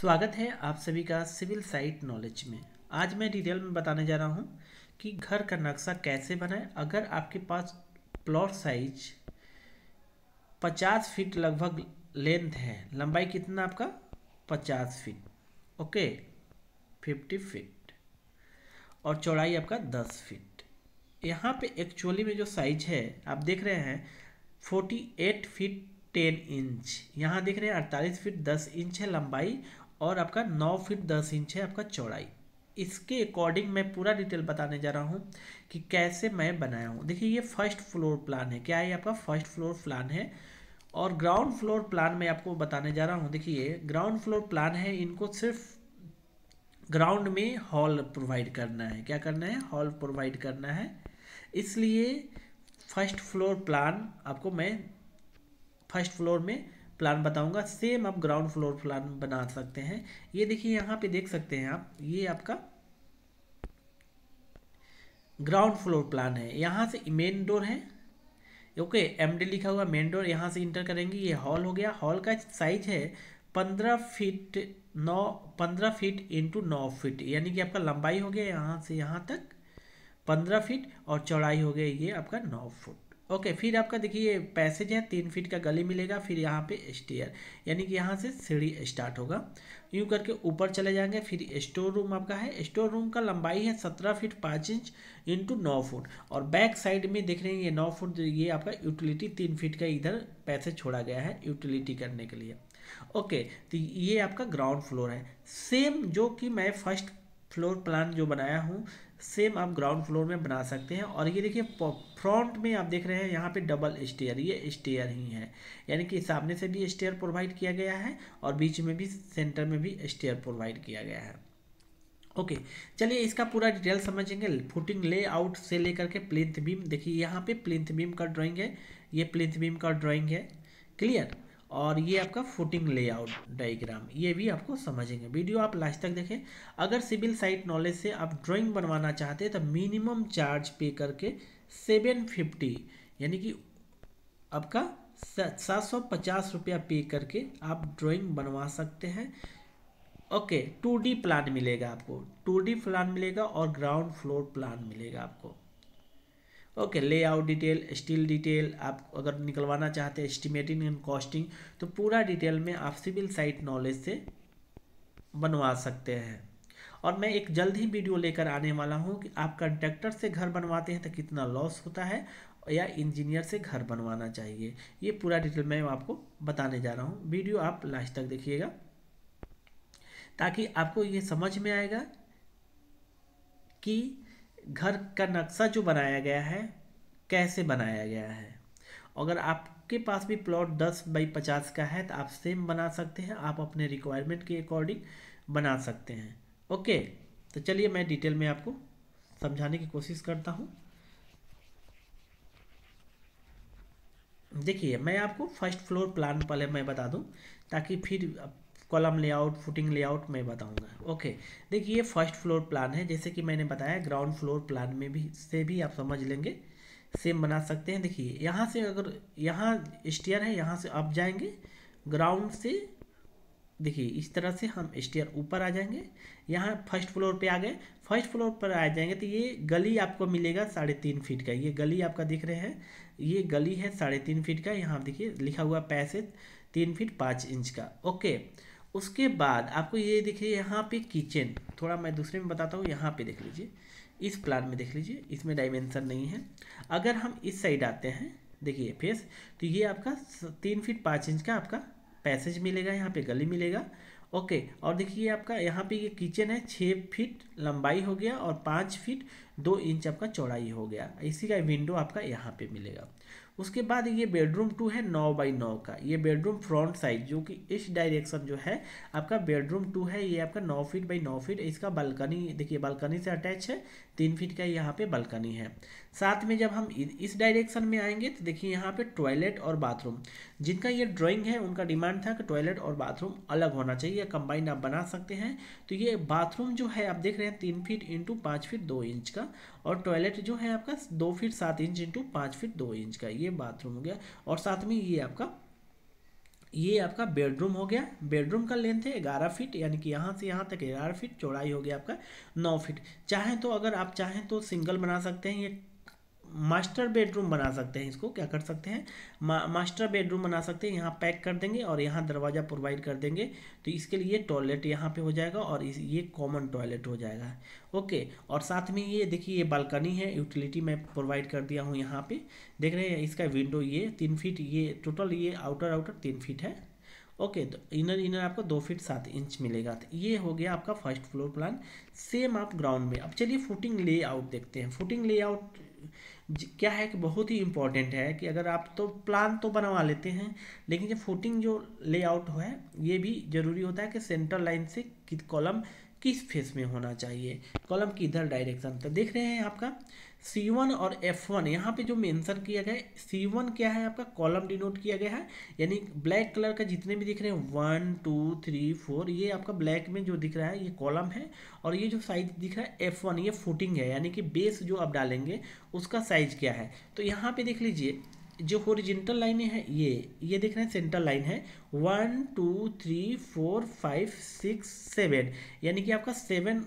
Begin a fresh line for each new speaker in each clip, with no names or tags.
स्वागत है आप सभी का सिविल साइट नॉलेज में आज मैं डिटेल में बताने जा रहा हूँ कि घर का नक्शा कैसे बनाएं अगर आपके पास प्लॉट साइज 50 फीट लगभग लेंथ है लंबाई कितना आपका 50 फीट ओके 50 फीट और चौड़ाई आपका 10 फीट यहाँ पे एक्चुअली में जो साइज है आप देख रहे हैं 48 फीट टेन इंच यहाँ देख रहे हैं अड़तालीस फीट दस इंच है लंबाई और आपका नौ फीट दस इंच है आपका चौड़ाई इसके अकॉर्डिंग मैं पूरा डिटेल बताने जा रहा हूँ कि कैसे मैं बनाया हूँ देखिए ये फर्स्ट फ्लोर प्लान है क्या ये आपका फर्स्ट फ्लोर प्लान है और ग्राउंड फ्लोर प्लान मैं आपको बताने जा रहा हूँ देखिए ग्राउंड फ्लोर प्लान है इनको सिर्फ ग्राउंड में हॉल प्रोवाइड करना है क्या करना है हॉल प्रोवाइड करना है इसलिए फर्स्ट फ्लोर प्लान आपको मैं फर्स्ट फ्लोर में प्लान बताऊंगा सेम आप ग्राउंड फ्लोर प्लान बना सकते हैं ये देखिए यहाँ पे देख सकते हैं आप ये आपका ग्राउंड फ्लोर प्लान है यहाँ से मेन डोर है ओके एम डी लिखा हुआ मेन डोर यहाँ से इंटर करेंगे ये हॉल हो गया हॉल का साइज है पंद्रह फीट नौ पंद्रह फीट इंटू नौ फीट यानी कि आपका लंबाई हो गया यहाँ से यहाँ तक पंद्रह फीट और चौड़ाई हो गई ये आपका नौ फुट ओके फिर आपका देखिए पैसेज है तीन फीट का गली मिलेगा फिर यहाँ पे स्टेयर यानी कि यहाँ से सीढ़ी स्टार्ट होगा यूँ करके ऊपर चले जाएंगे फिर स्टोर रूम आपका है स्टोर रूम का लंबाई है सत्रह फीट पाँच इंच इंटू नौ फुट और बैक साइड में देख रहे हैं ये नौ फुट ये आपका यूटिलिटी तीन फीट का इधर पैसे छोड़ा गया है यूटिलिटी करने के लिए ओके तो ये आपका ग्राउंड फ्लोर है सेम जो कि मैं फर्स्ट फ्लोर प्लान जो बनाया हूँ सेम आप ग्राउंड फ्लोर में बना सकते हैं और ये देखिए फ्रंट में आप देख रहे हैं यहाँ पे डबल स्टेयर ये स्टेयर ही है यानी कि सामने से भी स्टेयर प्रोवाइड किया गया है और बीच में भी सेंटर में भी स्टेयर प्रोवाइड किया गया है ओके okay, चलिए इसका पूरा डिटेल समझेंगे फुटिंग लेआउट से लेकर के प्लिंथ बीम देखिए यहाँ पे प्लिंथ बीम का ड्राइंग है ये प्लिंथ बीम का ड्राइंग है क्लियर और ये आपका फुटिंग लेआउट डायग्राम ये भी आपको समझेंगे वीडियो आप लास्ट तक देखें अगर सिविल साइट नॉलेज से आप ड्राइंग बनवाना चाहते हैं तो मिनिमम चार्ज पे करके सेवन फिफ्टी यानी कि आपका सात सौ पचास रुपया पे करके आप ड्राइंग बनवा सकते हैं ओके टू डी प्लान मिलेगा आपको टू डी प्लान मिलेगा और ग्राउंड फ्लोर प्लान मिलेगा आपको okay layout detail steel detail आप अगर निकलवाना चाहते हैं एस्टिमेटिंग एंड कॉस्टिंग तो पूरा डिटेल में आप सिविल साइट नॉलेज से बनवा सकते हैं और मैं एक जल्द ही वीडियो लेकर आने वाला हूँ कि आप कंट्रेक्टर से घर बनवाते हैं तो कितना लॉस होता है या इंजीनियर से घर बनवाना चाहिए ये पूरा डिटेल मैं आपको बताने जा रहा हूँ वीडियो आप लास्ट तक देखिएगा ताकि आपको ये समझ में आएगा कि घर का नक्शा जो बनाया गया है कैसे बनाया गया है अगर आपके पास भी प्लॉट दस बाई पचास का है तो आप सेम बना सकते हैं आप अपने रिक्वायरमेंट के अकॉर्डिंग बना सकते हैं ओके तो चलिए मैं डिटेल में आपको समझाने की कोशिश करता हूँ देखिए मैं आपको फर्स्ट फ्लोर प्लान पहले मैं बता दूं ताकि फिर कॉलम लेआउट फुटिंग लेआउट मैं बताऊंगा ओके देखिए ये फर्स्ट फ्लोर प्लान है जैसे कि मैंने बताया ग्राउंड फ्लोर प्लान में भी से भी आप समझ लेंगे सेम बना सकते हैं देखिए यहाँ से अगर यहाँ स्टेयर है यहाँ से आप जाएंगे ग्राउंड से देखिए इस तरह से हम स्टेयर ऊपर आ जाएंगे यहाँ फर्स्ट फ्लोर पे आ गए फर्स्ट फ्लोर पर आ जाएंगे तो ये गली आपको मिलेगा साढ़े तीन फीट का ये गली आपका दिख रहे हैं ये गली है साढ़े तीन फीट का यहाँ देखिए लिखा हुआ पैसे तीन फीट पाँच इंच का ओके उसके बाद आपको ये देखिए यहाँ पे किचन थोड़ा मैं दूसरे में बताता हूँ यहाँ पे देख लीजिए इस प्लान में देख लीजिए इसमें डायमेंसन नहीं है अगर हम इस साइड आते हैं देखिए फेस तो ये आपका तीन फीट पाँच इंच का आपका पैसेज मिलेगा यहाँ पे गली मिलेगा ओके और देखिए आपका यहाँ पे ये किचन है छः फीट लंबाई हो गया और पाँच फीट दो इंच आपका चौड़ाई हो गया इसी का विंडो आपका यहाँ पे मिलेगा उसके बाद ये बेडरूम टू है नौ बाई नौ का ये बेडरूम फ्रंट साइड जो कि इस डायरेक्शन जो है आपका बेडरूम टू है ये आपका नौ फीट बाई नौ फीट इसका बालकनी देखिए बालकनी से अटैच है तीन फीट का यहाँ पे बालकनी है साथ में जब हम इस डायरेक्शन में आएंगे तो देखिए यहाँ पे टॉयलेट और बाथरूम जिनका ये ड्राइंग है उनका डिमांड था कि टॉयलेट और बाथरूम अलग होना चाहिए कंबाइन आप बना सकते हैं तो ये बाथरूम जो है आप देख रहे हैं तीन फीट इंटू पाँच फीट दो इंच का और टॉयलेट जो है आपका दो फीट सात इंच इंटू पाँच फीट दो इंच का ये ये बाथरूम हो गया और साथ में ये आपका ये आपका बेडरूम हो गया बेडरूम का लेंथ है ग्यारह फीट यानी कि यहाँ से यहाँ तक ग्यारह फीट चौड़ाई हो गया आपका नौ फीट चाहे तो अगर आप चाहें तो सिंगल बना सकते हैं ये मास्टर बेडरूम बना सकते हैं इसको क्या कर सकते हैं मा, मास्टर बेडरूम बना सकते हैं यहाँ पैक कर देंगे और यहाँ दरवाज़ा प्रोवाइड कर देंगे तो इसके लिए टॉयलेट यहाँ पे हो जाएगा और इस ये कॉमन टॉयलेट हो जाएगा ओके और साथ में ये देखिए ये बालकनी है यूटिलिटी मैं प्रोवाइड कर दिया हूँ यहाँ पे देख रहे हैं इसका विंडो ये तीन फीट ये टोटल ये आउटर आउटर तीन फीट है ओके तो इनर इनर आपको दो फीट सात इंच मिलेगा तो ये हो गया आपका फर्स्ट फ्लोर प्लान सेम आप ग्राउंड में अब चलिए फुटिंग लेआउट देखते हैं फुटिंग लेआउट क्या है कि बहुत ही इम्पॉर्टेंट है कि अगर आप तो प्लान तो बनवा लेते हैं लेकिन ये फोटिंग जो लेआउट है ये भी ज़रूरी होता है कि सेंटर लाइन से कॉलम किस फेस में होना चाहिए कॉलम की इधर डायरेक्शन तो देख रहे हैं आपका सी वन और एफ वन यहाँ पर जो मेंशन किया गया है सी वन क्या है आपका कॉलम डिनोट किया गया है यानी ब्लैक कलर का जितने भी दिख रहे हैं वन टू थ्री फोर ये आपका ब्लैक में जो दिख रहा है ये कॉलम है और ये जो साइज दिख रहा है एफ वन ये फुटिंग है यानी कि बेस जो आप डालेंगे उसका साइज क्या है तो यहाँ पे देख लीजिए जो होरिजेंटल लाइनें हैं ये ये देख रहे हैं सेंट्रल लाइन है one two three four five six seven यानी कि आपका सेवन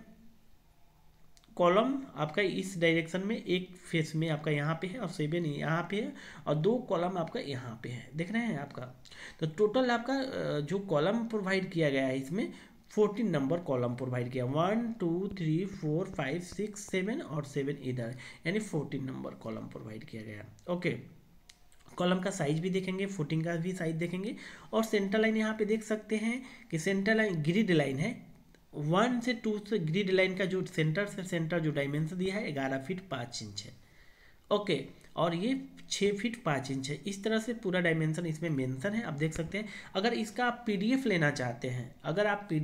कॉलम आपका इस डायरेक्शन में एक फेस में आपका यहाँ पे है और सेवन यहाँ पे है और दो कॉलम आपका यहाँ पे है देख रहे हैं आपका तो टोटल आपका जो कॉलम प्रोवाइड किया गया है इसमें फोर्टीन नंबर कॉलम प्रोवाइड किया one two three four five six seven और सेवन इधर यानी फोर्टीन नंबर कॉलम प्रोवाइड किया गया ओके okay. कॉलम का साइज भी देखेंगे फुटिंग का भी साइज देखेंगे और सेंटर लाइन यहाँ पे देख सकते हैं कि सेंटर लाइन ग्रिड लाइन है वन से टू से ग्रिड लाइन का जो सेंटर से सेंटर जो डायमेंशन दिया है ग्यारह फीट पाँच इंच है ओके और ये छः फीट पाँच इंच है इस तरह से पूरा डायमेंशन इसमें मेंशन है आप देख सकते हैं अगर इसका आप पी लेना चाहते हैं अगर आप पी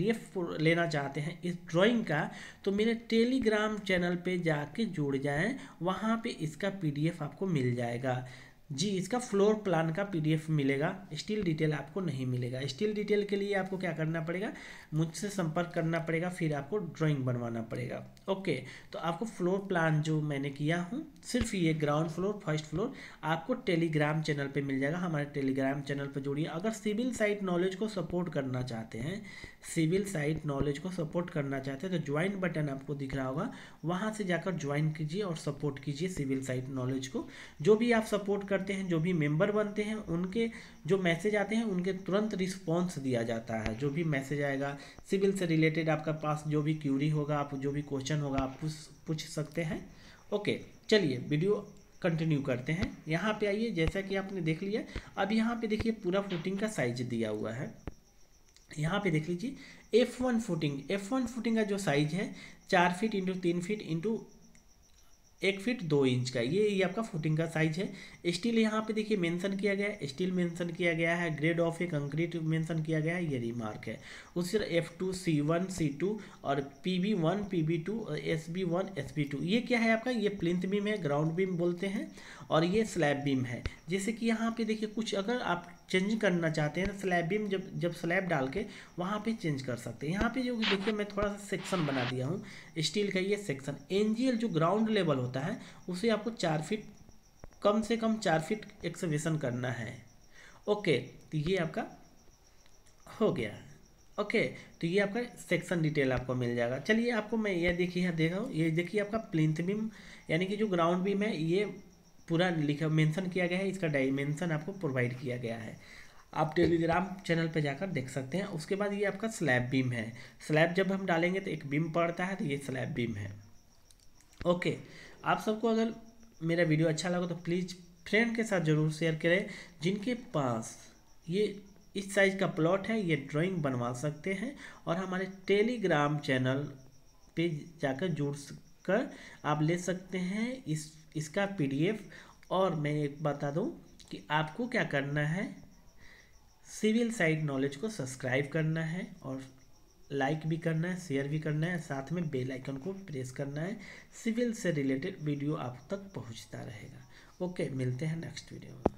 लेना चाहते हैं इस ड्राइंग का तो मेरे टेलीग्राम चैनल पे जाके जुड़ जाएं वहाँ पे इसका पी आपको मिल जाएगा जी इसका फ्लोर प्लान का पीडीएफ मिलेगा स्टिल डिटेल आपको नहीं मिलेगा स्टिल डिटेल के लिए आपको क्या करना पड़ेगा मुझसे संपर्क करना पड़ेगा फिर आपको ड्राइंग बनवाना पड़ेगा ओके तो आपको फ्लोर प्लान जो मैंने किया हूँ सिर्फ ये ग्राउंड फ्लोर फर्स्ट फ्लोर आपको टेलीग्राम चैनल पे मिल जाएगा हमारे टेलीग्राम चैनल पे जुड़िए अगर सिविल साइट नॉलेज को सपोर्ट करना चाहते हैं सिविल साइट नॉलेज को सपोर्ट करना चाहते हैं तो ज्वाइन बटन आपको दिख रहा होगा वहाँ से जाकर ज्वाइन कीजिए और सपोर्ट कीजिए सिविल साइट नॉलेज को जो भी आप सपोर्ट करते हैं जो भी मेम्बर बनते हैं उनके जो मैसेज आते हैं उनके तुरंत रिस्पॉन्स दिया जाता है जो भी मैसेज आएगा सिविल से रिलेटेड आपका पास जो भी क्यूरी होगा आप जो भी क्वेश्चन होगा आप पूछ पूछ सकते हैं ओके okay. चलिए वीडियो कंटिन्यू करते हैं यहाँ पे आइए जैसा कि आपने देख लिया अब यहाँ पे देखिए पूरा फुटिंग का साइज दिया हुआ है यहाँ पे देख लीजिए F one footing F one footing का जो साइज है चार फीट इंटू तीन फीट इंटू एक फीट दो इंच का ये ये आपका फुटिंग का साइज है स्टील यहाँ पे देखिए मेंशन किया गया है स्टील मेंशन किया गया है grade of A concrete mention किया गया है ये रिमार्क है उसी तरह F two C one C two और P B one P B two S B one S B two ये क्या है आपका ये प्लिंथ बीम है ग्राउंड बीम बोलते हैं और ये स्लैब बीम है जैसे कि यहाँ पे देखिए कुछ अगर आप चेंज करना चाहते हैं तो स्लैब बीम जब जब स्लैब डाल के वहाँ पे चेंज कर सकते हैं यहाँ पे जो कि देखिए मैं थोड़ा सा सेक्शन बना दिया हूँ स्टील का ये सेक्शन एनजीएल जो ग्राउंड लेवल होता है उसे आपको चार फिट कम से कम चार फिट एक्सवेशन करना है ओके तो ये आपका हो गया ओके तो ये आपका सेक्शन डिटेल आपको मिल जाएगा चलिए आपको मैं ये देखिए यहाँ देखा हूँ ये देखिए आपका प्लिंथ बीम यानी कि जो ग्राउंड बीम है ये पूरा लिखा मेंशन किया गया है इसका डायमेंशन आपको प्रोवाइड किया गया है आप टेलीग्राम चैनल पर जाकर देख सकते हैं उसके बाद ये आपका स्लैब बीम है स्लैब जब हम डालेंगे तो एक बीम पड़ता है तो ये स्लैब बीम है ओके आप सबको अगर मेरा वीडियो अच्छा लगा तो प्लीज़ फ्रेंड के साथ ज़रूर शेयर करें जिनके पास ये इस साइज़ का प्लॉट है ये ड्राइंग बनवा सकते हैं और हमारे टेलीग्राम चैनल पे जाकर जुड़ कर आप ले सकते हैं इस इसका पीडीएफ और मैं एक बता दूं कि आपको क्या करना है सिविल साइड नॉलेज को सब्सक्राइब करना है और लाइक भी करना है शेयर भी करना है साथ में बेल आइकन को प्रेस करना है सिविल से रिलेटेड वीडियो आप तक पहुंचता रहेगा ओके मिलते हैं नेक्स्ट वीडियो में